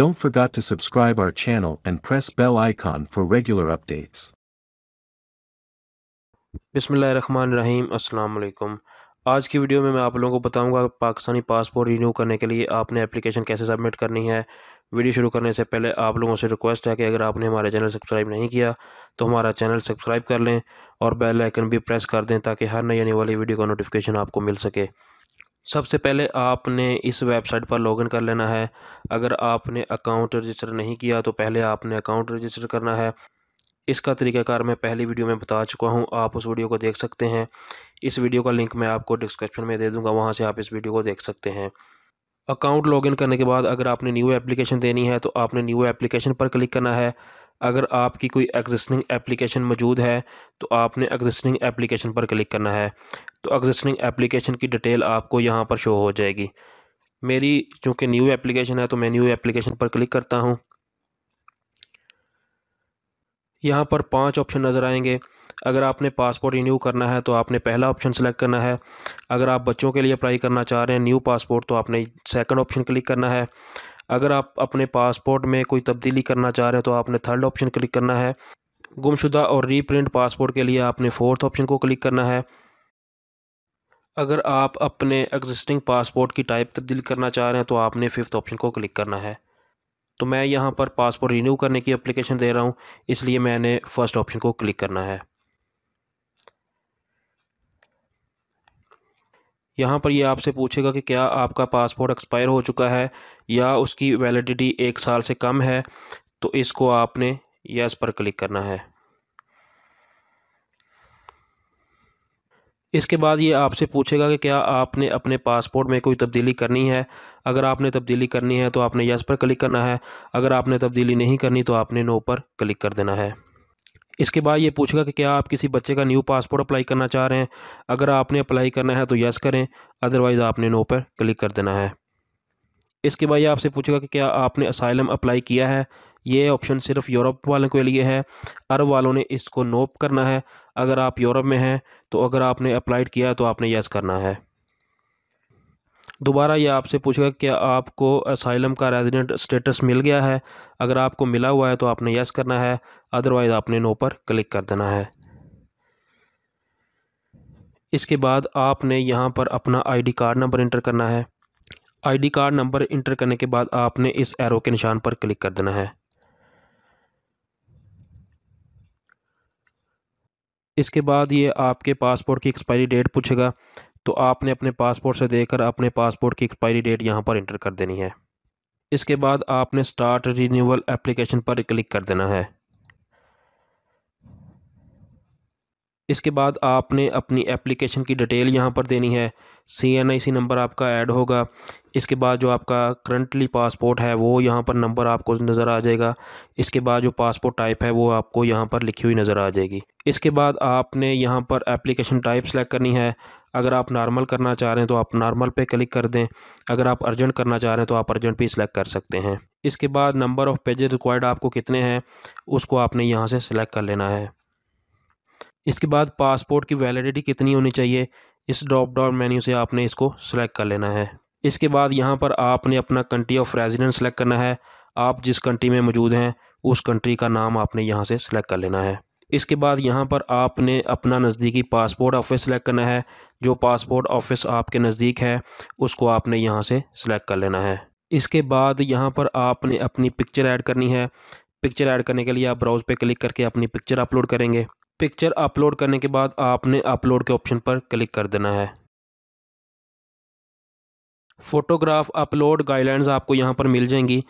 Don't forget to subscribe our channel and press bell icon for regular updates. Assalamu alaikum. आज की video में मैं आप लोगों को बताऊंगा पाकिस्तानी पासपोर्ट रिन्यू करने के लिए आपने एप्लीकेशन कैसे सबमिट करनी है वीडियो शुरू करने से पहले आप लोगों से रिक्वेस्ट है कि अगर आपने हमारे चैनल सब्सक्राइब नहीं किया तो हमारा चैनल सब्सक्राइब कर लें और बेल आइकन भी प्रेस कर दें ताकि हर नई आने वाली वीडियो का नोटिफिकेशन आपको मिल सके सबसे पहले आपने इस वेबसाइट पर लॉगिन कर लेना है अगर आपने अकाउंट रजिस्टर नहीं किया तो पहले आपने अकाउंट रजिस्टर करना है इसका तरीकाकार मैं पहली वीडियो में बता चुका हूं आप उस वीडियो को देख सकते हैं इस वीडियो का लिंक मैं आपको डिस्क्रिप्शन में दे दूंगा वहां से आप इस वीडियो को देख सकते हैं अकाउंट लॉगिन करने के बाद अगर आपने न्यू एप्लीकेशन देनी है तो आपने न्यू एप्लीकेशन पर क्लिक करना है अगर आपकी कोई एग्जिस्टिंग एप्लीकेशन मौजूद है तो आपने एग्जिस्टिंग एप्लीकेशन पर क्लिक करना है तो एग्जिस्टिंग एप्लीकेशन की डिटेल आपको यहाँ पर शो हो जाएगी मेरी चूँकि न्यू एप्लीकेशन है तो मैं न्यू एप्लीकेशन पर क्लिक करता हूँ यहाँ पर पांच ऑप्शन नज़र आएंगे अगर आपने पासपोर्ट रीन्यू करना है तो आपने पहला ऑप्शन सेलेक्ट करना है अगर आप बच्चों के लिए अप्लाई करना चाह रहे हैं न्यू पासपोर्ट तो आपने सेकंड ऑप्शन क्लिक करना है अगर आप अपने पासपोर्ट में कोई तब्दीली करना चाह रहे हो तो आपने थर्ड ऑप्शन क्लिक करना है गुमशुदा और रीप्रिंट पासपोर्ट के लिए आपने फोर्थ ऑप्शन को क्लिक करना है अगर आप अपने एग्जिस्टिंग पासपोर्ट की टाइप तब्दील करना चाह रहे हैं तो आपने फिफ्थ ऑप्शन को क्लिक करना है तो मैं यहाँ पर पासपोर्ट रीन्यू करने की अप्लीकेशन दे रहा हूँ इसलिए मैंने फ़र्स्ट ऑप्शन को क्लिक करना है यहाँ पर ये यह आपसे पूछेगा कि क्या आपका पासपोर्ट एक्सपायर हो चुका है या उसकी वैलिडिटी एक साल से कम है तो इसको आपने यस पर क्लिक करना है इसके बाद ये आपसे पूछेगा कि क्या आपने अपने पासपोर्ट में कोई तब्दीली करनी है अगर आपने तब्दीली करनी है तो आपने यस पर क्लिक करना है अगर आपने तब्दीली नहीं करनी तो आपने नो पर क्लिक कर देना है इसके बाद ये पूछेगा कि क्या आप किसी बच्चे का न्यू पासपोर्ट अप्लाई करना चाह रहे हैं अगर आपने अप्लाई करना है तो यस करें अदरवाइज़ आपने नो पर क्लिक कर देना है इसके बाद ये आपसे पूछेगा कि क्या आपने असाइलम अप्लाई किया है ये ऑप्शन सिर्फ यूरोप वालों के लिए है अरब वालों ने इसको नोप करना है अगर आप यूरोप में हैं तो अगर आपने अप्लाइड किया है तो आपने यस करना है दोबारा ये आपसे पूछेगा कि आपको असाइलम का रेजिडेंट स्टेटस मिल गया है अगर आपको मिला हुआ है तो आपने यस करना है अदरवाइज़ आपने नो पर क्लिक कर देना है इसके बाद आपने यहाँ पर अपना आईडी कार्ड नंबर इंटर करना है आईडी कार्ड नंबर इंटर करने के बाद आपने इस एरो के निशान पर क्लिक कर देना है इसके बाद ये आपके पासपोर्ट की एक्सपायरी डेट पूछेगा तो आपने अपने पासपोर्ट से देकर अपने पासपोर्ट की एक्सपायरी डेट यहाँ पर इंटर कर देनी है इसके बाद आपने स्टार्ट रिन्यूअल एप्लीकेशन पर क्लिक कर देना है इसके बाद आपने अपनी एप्लीकेशन की डिटेल यहाँ पर देनी है C N I C number आपका ऐड होगा इसके बाद जो आपका करंटली पासपोर्ट है वो यहाँ पर नंबर आपको नज़र आ जाएगा इसके बाद जो पासपोर्ट टाइप है वो आपको यहाँ पर लिखी हुई नज़र आ जाएगी इसके बाद आपने यहाँ पर एप्लीकेशन टाइप सेलेक्ट करनी है अगर आप नॉर्मल करना चाह रहे हैं तो आप नॉर्मल पे क्लिक कर दें अगर आप अर्जेंट करना चाह रहे हैं तो आप अर्जेंट भी सिलेक्ट कर सकते हैं इसके बाद नंबर ऑफ़ पेजेस रिक्वायर्ड आपको कितने हैं उसको आपने यहाँ से सिलेक्ट कर लेना है इसके बाद पासपोर्ट की वैलिडिटी कितनी होनी चाहिए इस ड्रॉप डाउन मेन्यू से आपने इसको सिलेक्ट कर लेना है इसके बाद यहाँ पर आपने अपना कंट्री ऑफ रेजिडेंस सेलेक्ट करना है आप जिस कंट्री में मौजूद हैं उस कंट्री का नाम आपने यहाँ से सिलेक्ट कर लेना है इसके बाद यहाँ पर आपने अपना नज़दीकी पासपोर्ट ऑफिस सेलेक्ट करना है जो पासपोर्ट ऑफिस आपके नज़दीक है उसको आपने यहाँ से सिलेक्ट कर लेना है इसके बाद यहाँ पर आपने अपनी पिक्चर ऐड करनी है पिक्चर ऐड करने के लिए आप ब्राउज़ पे क्लिक करके अपनी पिक्चर अपलोड करेंगे पिक्चर अपलोड करने के बाद आपने अपलोड के ऑप्शन पर क्लिक कर देना है फ़ोटोग्राफ अपलोड गाइडलाइंस आपको यहाँ पर मिल जाएंगी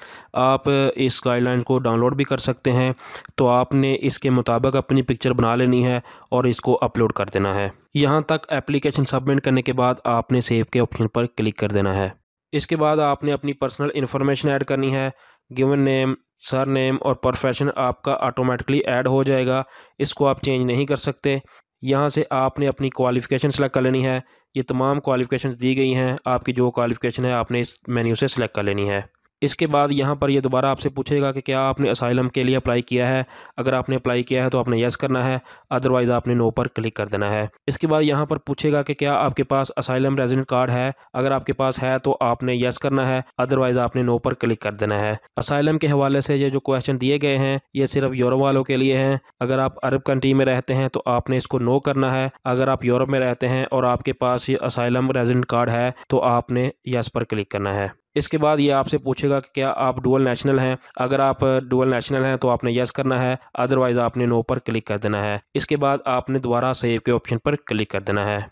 आप इस गाइडलाइंस को डाउनलोड भी कर सकते हैं तो आपने इसके मुताबिक अपनी पिक्चर बना लेनी है और इसको अपलोड कर देना है यहाँ तक एप्लीकेशन सबमिट करने के बाद आपने सेव के ऑप्शन पर क्लिक कर देना है इसके बाद आपने अपनी पर्सनल इन्फॉर्मेशन ऐड करनी है गिवन नेम सर नेम और प्रोफेशन आपका ऑटोमेटिकली ऐड हो जाएगा इसको आप चेंज नहीं कर सकते यहाँ से आपने अपनी क्वालिफ़िकेशन सेलेक्ट कर लेनी है ये तमाम क्वालिफ़िकेशन दी गई हैं आपकी जो क्वालिफ़िकेशन है आपने इस मेन्यू से सेलेक्ट कर लेनी है इसके बाद यहाँ पर ये यह दोबारा आपसे पूछेगा कि क्या आपने असाइलम के लिए अप्लाई किया है अगर आपने अप्लाई किया है तो आपने यस करना है अदरवाइज़ आपने नो पर क्लिक कर देना है इसके बाद यहाँ पर पूछेगा कि क्या आपके पास असाइलम रेजिडेंट कार्ड है अगर आपके पास है तो आपने येस करना है अदरवाइज़ आपने नो पर क्लिक कर देना है असाइलम के हवाले से ये जो क्वेश्चन दिए गए हैं ये सिर्फ यूरोप वालों के लिए हैं अगर आप अरब कंट्री में रहते हैं तो आपने इसको नो करना है अगर आप यूरोप में रहते हैं और आपके पास ये असाइलम रेजिडेंट कार्ड है तो आपने यस पर क्लिक करना है इसके बाद ये आपसे पूछेगा कि क्या आप डुअल नेशनल हैं अगर आप डुअल नेशनल हैं तो आपने यस करना है अदरवाइज़ आपने नो पर क्लिक कर देना है इसके बाद आपने दोबारा सेव के ऑप्शन पर क्लिक कर देना है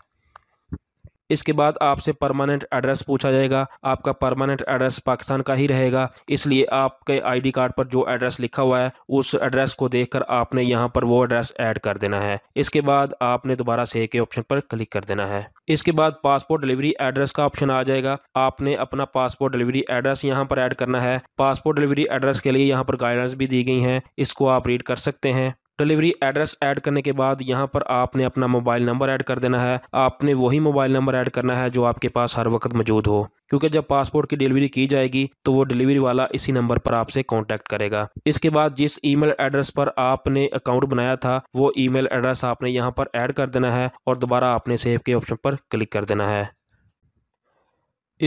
इसके बाद आपसे परमानेंट एड्रेस पूछा जाएगा आपका परमानेंट एड्रेस पाकिस्तान का ही रहेगा इसलिए आपके आईडी कार्ड पर जो एड्रेस लिखा हुआ है उस एड्रेस को देखकर आपने यहाँ पर वो एड्रेस ऐड कर देना है इसके बाद आपने दोबारा से के ऑप्शन पर क्लिक कर देना है इसके बाद पासपोर्ट डिलीवरी एड्रेस का ऑप्शन आ जाएगा आपने अपना पासपोर्ट डिलीवरी एड्रेस यहाँ पर ऐड करना है पासपोर्ट डिलीवरी एड्रेस के लिए यहाँ पर गाइडलाइंस भी दी गई हैं इसको आप रीड कर सकते हैं डिलीवरी एड्रेस ऐड करने के बाद यहाँ पर आपने अपना मोबाइल नंबर ऐड कर देना है आपने वही मोबाइल नंबर ऐड करना है जो आपके पास हर वक्त मौजूद हो क्योंकि जब पासपोर्ट की डिलीवरी की जाएगी तो वो डिलीवरी वाला इसी नंबर पर आपसे कांटेक्ट करेगा इसके बाद जिस ईमेल एड्रेस पर आपने अकाउंट बनाया था वो ईमेल एड्रेस आपने यहाँ पर ऐड कर देना है और दोबारा आपने सेव के ऑप्शन पर क्लिक कर देना है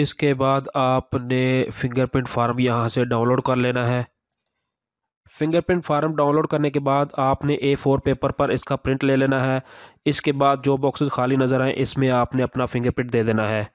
इसके बाद आपने फिंगरप्रिंट फार्म यहाँ से डाउनलोड कर लेना है फिंगरप्रिंट फार्म डाउनलोड करने के बाद आपने ए फोर पेपर पर इसका प्रिंट ले लेना है इसके बाद जो बॉक्सेस खाली नज़र आए इसमें आपने अपना फिंगरप्रिंट दे देना है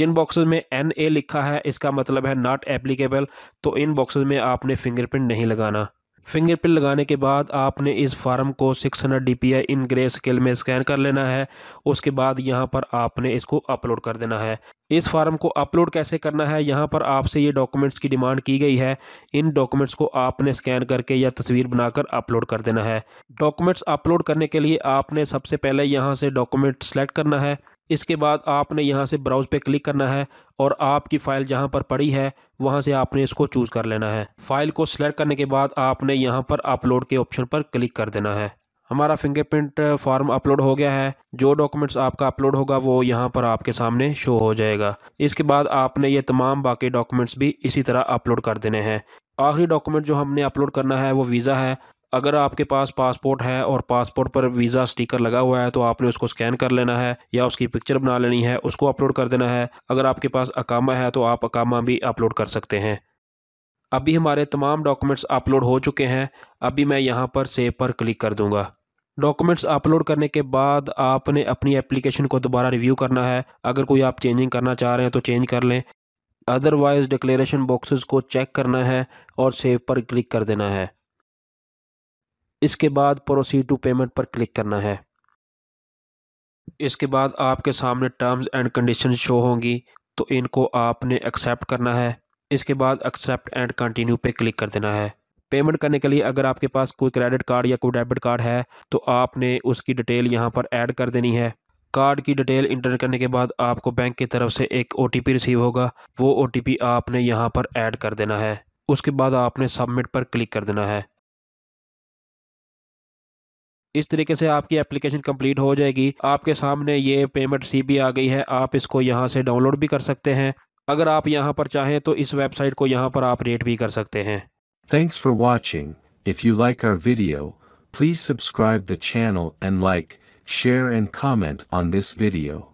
जिन बॉक्सेस में एन ए लिखा है इसका मतलब है नॉट एप्लीकेबल तो इन बॉक्सेस में आपने फिंगरप्रिंट नहीं लगाना फिंगरप्रिंट लगाने के बाद आपने इस फार्म को 600 डीपीआई इन ग्रे स्केल में स्कैन कर लेना है उसके बाद यहाँ पर आपने इसको अपलोड कर देना है इस फार्म को अपलोड कैसे करना है यहाँ पर आपसे ये डॉक्यूमेंट्स की डिमांड की गई है इन डॉक्यूमेंट्स को आपने स्कैन करके या तस्वीर बनाकर अपलोड कर देना है डॉक्यूमेंट्स अपलोड करने के लिए आपने सबसे पहले यहाँ से डॉक्यूमेंट सेलेक्ट करना है इसके बाद आपने यहाँ से ब्राउज़ पे क्लिक करना है और आपकी फ़ाइल जहाँ पर पड़ी है वहाँ से आपने इसको चूज़ कर लेना है फ़ाइल को सिलेक्ट करने के बाद आपने यहाँ पर अपलोड के ऑप्शन पर क्लिक कर देना है हमारा फिंगरप्रिंट फॉर्म अपलोड हो गया है जो डॉक्यूमेंट्स आपका अपलोड होगा वो यहाँ पर आपके सामने शो हो जाएगा इसके बाद आपने ये तमाम बाकी डॉक्यूमेंट्स भी इसी तरह अपलोड कर देने हैं आखिरी डॉक्यूमेंट जो हमने अपलोड करना है वो वीज़ा है अगर आपके पास पासपोर्ट है और पासपोर्ट पर वीज़ा स्टिकर लगा हुआ है तो आपने उसको स्कैन कर लेना है या उसकी पिक्चर बना लेनी है उसको अपलोड कर देना है अगर आपके पास अकामा है तो आप अकामा भी अपलोड कर सकते हैं अभी हमारे तमाम डॉक्यूमेंट्स अपलोड हो चुके हैं अभी मैं यहाँ पर सेव पर क्लिक कर दूँगा डॉक्यूमेंट्स अपलोड करने के बाद आपने अपनी एप्लीकेशन को दोबारा रिव्यू करना है अगर कोई आप चेंजिंग करना चाह रहे हैं तो चेंज कर लें अदरवाइज़ डिक्लेरेशन बॉक्सेस को चेक करना है और सेव पर क्लिक कर देना है इसके बाद प्रोसीड टू पेमेंट पर क्लिक करना है इसके बाद आपके सामने टर्म्स एंड कंडीशन शो होंगी तो इनको आपने एक्सेप्ट करना है इसके बाद एक्सेप्ट एंड कंटिन्यू पे क्लिक कर देना है पेमेंट करने के लिए अगर आपके पास कोई क्रेडिट कार्ड या कोई डेबिट कार्ड है तो आपने उसकी डिटेल यहाँ पर ऐड कर देनी है कार्ड की डिटेल इंटर करने के बाद आपको बैंक की तरफ से एक ओ रिसीव होगा वो ओ आपने यहाँ पर ऐड कर देना है उसके बाद आपने सबमिट पर क्लिक कर देना है इस तरीके से आपकी एप्लीकेशन कंप्लीट हो जाएगी आपके सामने ये पेमेंट सी भी आ गई है आप इसको यहाँ से डाउनलोड भी कर सकते हैं अगर आप यहाँ पर चाहें तो इस वेबसाइट को यहाँ पर आप रेट भी कर सकते हैं thanks for watching if you like our video please subscribe the channel and like share and comment on this video